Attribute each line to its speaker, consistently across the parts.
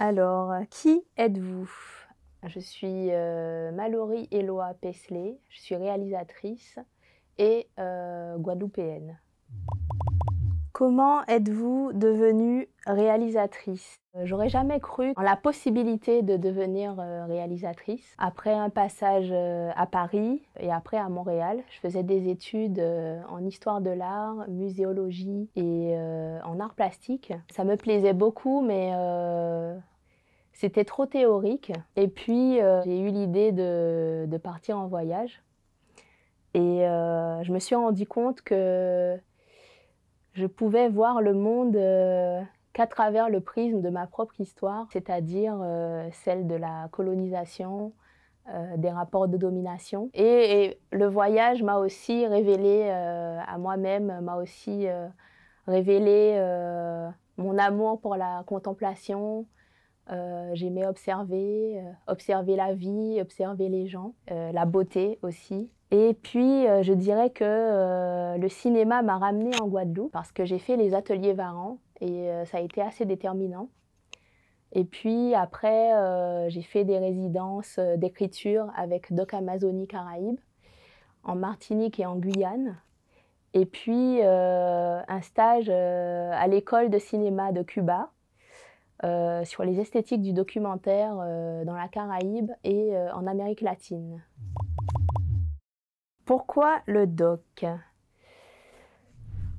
Speaker 1: Alors, euh, qui êtes-vous Je suis euh, Mallory Eloa Pesley, je suis réalisatrice et euh, guadeloupéenne. Comment êtes-vous devenue réalisatrice euh, J'aurais jamais cru en la possibilité de devenir euh, réalisatrice. Après un passage euh, à Paris et après à Montréal, je faisais des études en histoire de l'art, muséologie et en art plastique. Ça me plaisait beaucoup, mais c'était trop théorique. Et puis, j'ai eu l'idée de, partir en voyage. Et je me suis rendu compte que je pouvais voir le monde euh, qu'à travers le prisme de ma propre histoire, c'est-à-dire euh, celle de la colonisation, euh, des rapports de domination. et le voyage m'a aussi révélé à moi-même, m'a aussi révélé mon amour pour la contemplation. J'aimais observer, observer la vie, observer les gens, la beauté aussi. Et puis, euh, je dirais que euh, le cinéma m'a ramenée en Guadeloupe parce que j'ai fait les ateliers Varan et euh, ça a été assez déterminant. Et puis après, j'ai fait des résidences d'écriture avec Doc Amazonie Caraïbes en Martinique et en Guyane. Et puis un stage à l'école de cinéma de Cuba sur les esthétiques du documentaire dans la Caraïbe et en Amérique latine. Pourquoi le doc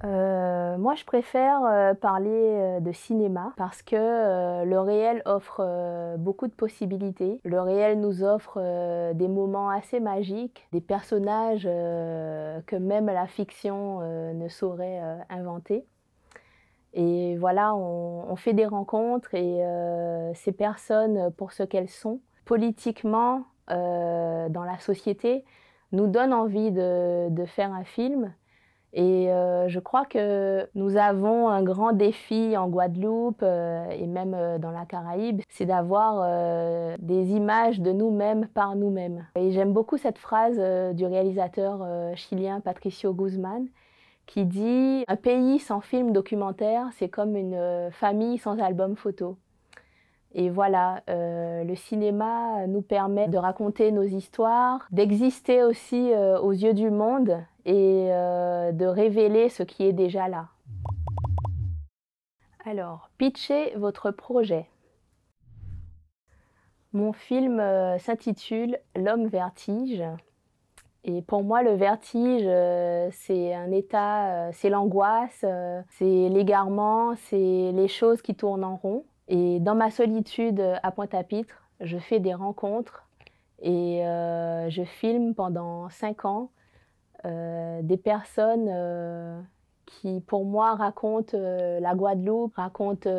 Speaker 1: euh, moi, je préfère euh, parler euh, de cinéma parce que le réel offre beaucoup de possibilités. Le réel nous offre des moments assez magiques, des personnages que même la fiction ne saurait inventer. Et voilà, on, fait des rencontres et ces personnes, pour ce qu'elles sont, politiquement, dans la société, nous donne envie de, faire un film. Et euh, je crois que nous avons un grand défi en Guadeloupe euh, et même euh, dans la Caraïbe, c'est d'avoir des images de nous-mêmes par nous-mêmes. Et j'aime beaucoup cette phrase du réalisateur chilien Patricio Guzman qui dit ⁇ Un pays sans film documentaire, c'est comme une famille sans album photo ⁇ et voilà, euh, le cinéma nous permet de raconter nos histoires, d'exister aussi euh, aux yeux du monde et euh, de révéler ce qui est déjà là. Alors, pitchez votre projet. Mon film s'intitule L'homme vertige. Et pour moi, le vertige, c'est un état, c'est l'angoisse, c'est l'égarement, c'est les choses qui tournent en rond. Et dans ma solitude à Pointe-à-Pitre, je fais des rencontres et euh, je filme pendant cinq ans euh, des personnes euh, qui, pour moi, racontent la Guadeloupe, racontent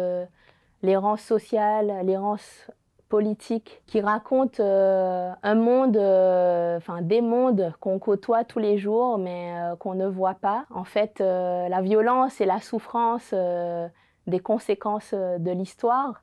Speaker 1: l'errance sociale, l'errance politique, qui racontent un monde, enfin des mondes qu'on côtoie tous les jours mais qu'on ne voit pas. En fait, la violence et la souffrance des conséquences euh, de l'histoire,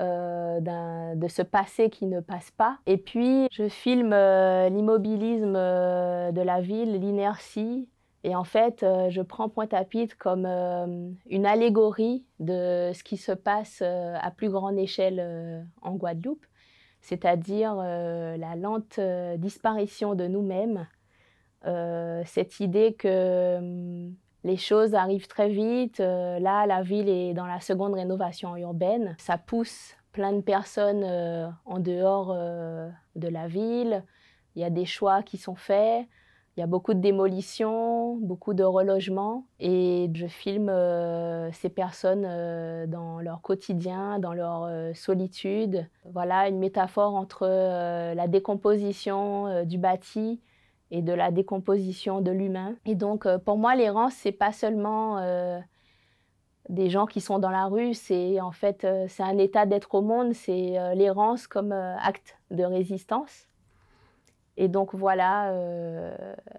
Speaker 1: euh, de ce passé qui ne passe pas. Et puis, je filme euh, l'immobilisme de la ville, l'inertie. Et en fait, je prends Pointe-à-Pitre comme une allégorie de ce qui se passe à plus grande échelle en Guadeloupe, c'est-à-dire la lente disparition de nous-mêmes, cette idée que hum, les choses arrivent très vite. Euh, là, la ville est dans la seconde rénovation urbaine. Ça pousse plein de personnes euh, en dehors euh, de la ville. Il y a des choix qui sont faits. Il y a beaucoup de démolitions, beaucoup de relogements. Et je filme ces personnes dans leur quotidien, dans leur solitude. Voilà une métaphore entre la décomposition du bâti et de la décomposition de l'humain. Et donc, euh, pour moi, l'errance, c'est pas seulement euh, des gens qui sont dans la rue, c'est en fait, euh, c'est un état d'être au monde, c'est l'errance comme acte de résistance. Et donc voilà,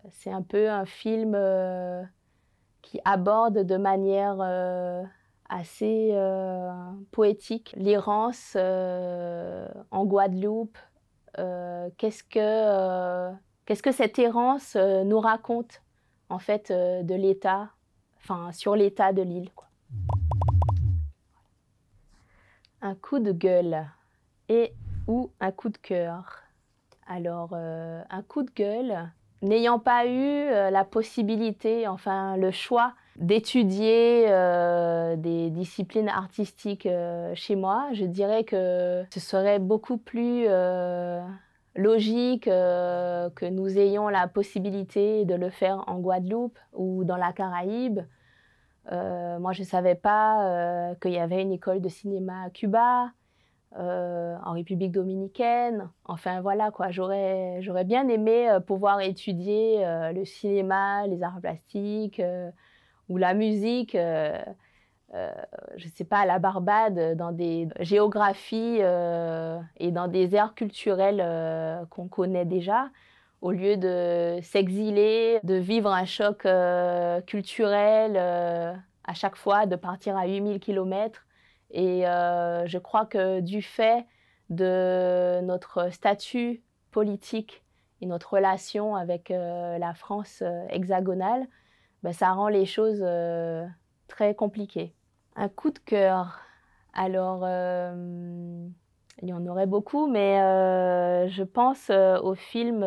Speaker 1: c'est un peu un film qui aborde de manière assez poétique l'errance en Guadeloupe. Qu'est-ce que Qu'est-ce que cette errance euh, nous raconte, en fait, euh, de l'état, enfin, sur l'état de l'île Un coup de gueule et ou un coup de cœur. Alors, euh, un coup de gueule, n'ayant pas eu la possibilité, enfin, le choix d'étudier des disciplines artistiques chez moi, je dirais que ce serait beaucoup plus logique euh, que nous ayons la possibilité de le faire en Guadeloupe ou dans la Caraïbe. Euh, moi, je ne savais pas euh, qu'il y avait une école de cinéma à Cuba, en République dominicaine. Enfin, voilà, quoi. J'aurais, j'aurais bien aimé pouvoir étudier le cinéma, les arts plastiques ou la musique euh, je ne sais pas, à la Barbade, euh, dans des géographies euh, et dans des aires culturelles qu'on connaît déjà, au lieu de s'exiler, de vivre un choc culturel à chaque fois, de partir à 8000 km. Et je crois que du fait de notre statut politique et notre relation avec la France hexagonale, ben, ça rend les choses très compliqué. Un coup de cœur. Alors, euh, il y en aurait beaucoup, mais euh, je pense euh, au film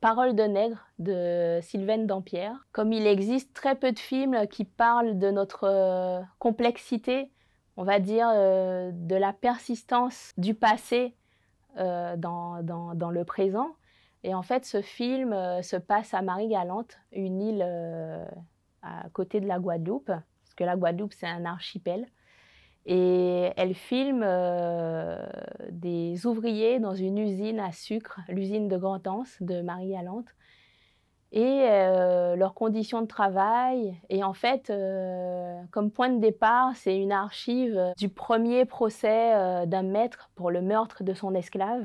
Speaker 1: Parole de nègre de Sylvaine Dampierre. Comme il existe très peu de films qui parlent de notre complexité, on va dire de la persistance du passé dans, le présent. Et en fait, ce film se passe à Marie-Galante, une île à côté de la Guadeloupe que la Guadeloupe, c'est un archipel. Et elle filme euh, des ouvriers dans une usine à sucre, l'usine de Grand Anse de Marie-Alante, et euh, leurs conditions de travail. Et en fait, euh, comme point de départ, c'est une archive du premier procès d'un maître pour le meurtre de son esclave.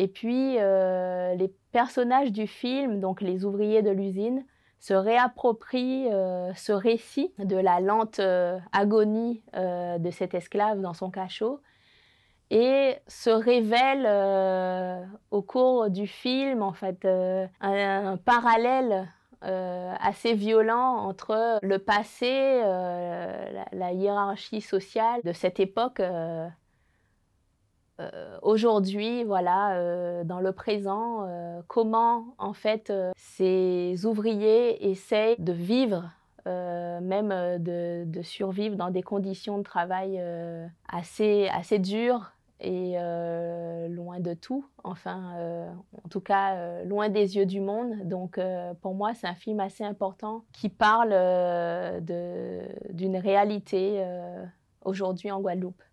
Speaker 1: Et puis, les personnages du film, donc les ouvriers de l'usine, se réapproprie ce euh, récit de la lente euh, agonie euh, de cet esclave dans son cachot et se révèle au cours du film en fait un, parallèle assez violent entre le passé, la, hiérarchie sociale de cette époque euh, aujourd'hui, voilà, euh, dans le présent, euh, comment en fait ces ouvriers essayent de vivre, même de, de, survivre dans des conditions de travail assez, assez dures et loin de tout, enfin, en tout cas, loin des yeux du monde. Donc, pour moi, c'est un film assez important qui parle d'une réalité aujourd'hui en Guadeloupe.